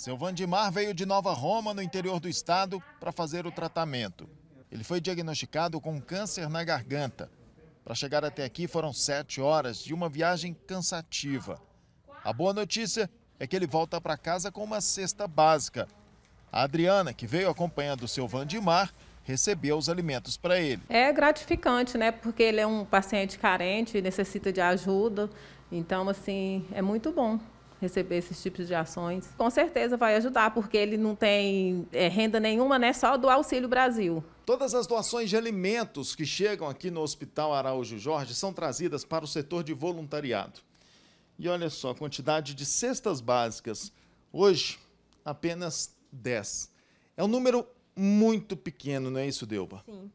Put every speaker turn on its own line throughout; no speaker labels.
Seu Vandimar veio de Nova Roma, no interior do estado, para fazer o tratamento. Ele foi diagnosticado com câncer na garganta. Para chegar até aqui foram sete horas de uma viagem cansativa. A boa notícia é que ele volta para casa com uma cesta básica. A Adriana, que veio acompanhando o seu Vandimar, recebeu os alimentos para ele.
É gratificante, né? Porque ele é um paciente carente, necessita de ajuda. Então, assim, é muito bom receber esses tipos de ações. Com certeza vai ajudar, porque ele não tem é, renda nenhuma, né? Só do Auxílio Brasil.
Todas as doações de alimentos que chegam aqui no Hospital Araújo Jorge são trazidas para o setor de voluntariado. E olha só, a quantidade de cestas básicas. Hoje, apenas 10. É um número muito pequeno, não é isso, Delba?
Sim.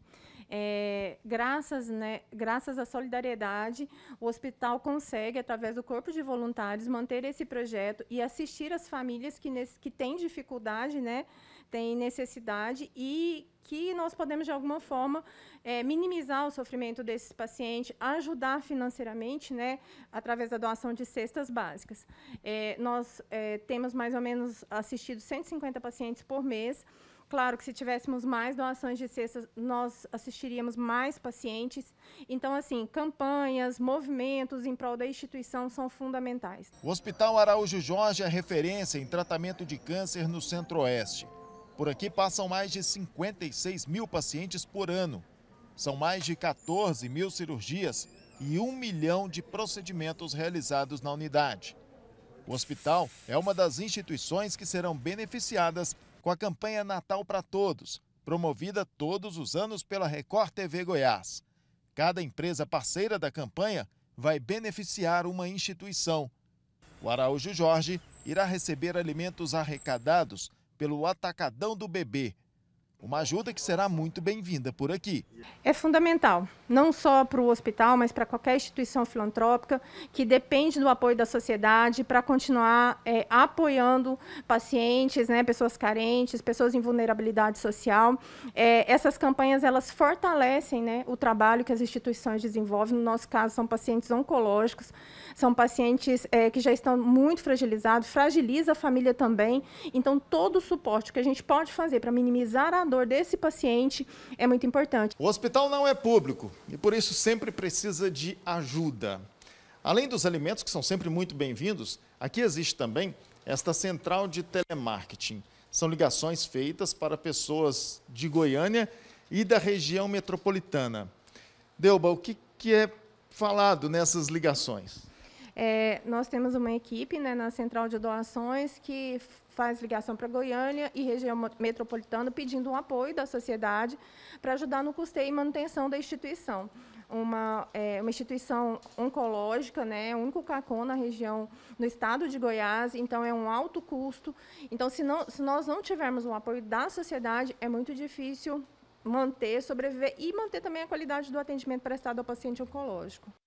É, graças, né, graças à solidariedade, o hospital consegue, através do corpo de voluntários, manter esse projeto e assistir as famílias que, nesse, que têm dificuldade, né, têm necessidade e que nós podemos, de alguma forma, é, minimizar o sofrimento desses pacientes, ajudar financeiramente, né, através da doação de cestas básicas. É, nós é, temos mais ou menos assistido 150 pacientes por mês. Claro que se tivéssemos mais doações de cestas, nós assistiríamos mais pacientes. Então, assim, campanhas, movimentos em prol da instituição são fundamentais.
O Hospital Araújo Jorge é referência em tratamento de câncer no Centro-Oeste. Por aqui passam mais de 56 mil pacientes por ano. São mais de 14 mil cirurgias e um milhão de procedimentos realizados na unidade. O hospital é uma das instituições que serão beneficiadas com a campanha Natal para Todos, promovida todos os anos pela Record TV Goiás. Cada empresa parceira da campanha vai beneficiar uma instituição. O Araújo Jorge irá receber alimentos arrecadados pelo Atacadão do Bebê, uma ajuda que será muito bem-vinda por aqui.
É fundamental, não só para o hospital, mas para qualquer instituição filantrópica que depende do apoio da sociedade para continuar é, apoiando pacientes, né, pessoas carentes, pessoas em vulnerabilidade social. É, essas campanhas elas fortalecem né, o trabalho que as instituições desenvolvem. No nosso caso, são pacientes oncológicos, são pacientes é, que já estão muito fragilizados, fragiliza a família também. Então, todo o suporte que a gente pode fazer para minimizar a dor desse paciente é
muito importante. O hospital não é público e por isso sempre precisa de ajuda. Além dos alimentos, que são sempre muito bem-vindos, aqui existe também esta central de telemarketing. São ligações feitas para pessoas de Goiânia e da região metropolitana. Delba, o que, que é falado nessas ligações?
É, nós temos uma equipe né, na central de doações que faz ligação para Goiânia e região metropolitana pedindo um apoio da sociedade para ajudar no custeio e manutenção da instituição. Uma, é, uma instituição oncológica, né, o único CACON na região, no estado de Goiás, então é um alto custo. Então, se, não, se nós não tivermos um apoio da sociedade, é muito difícil manter, sobreviver e manter também a qualidade do atendimento prestado ao paciente oncológico.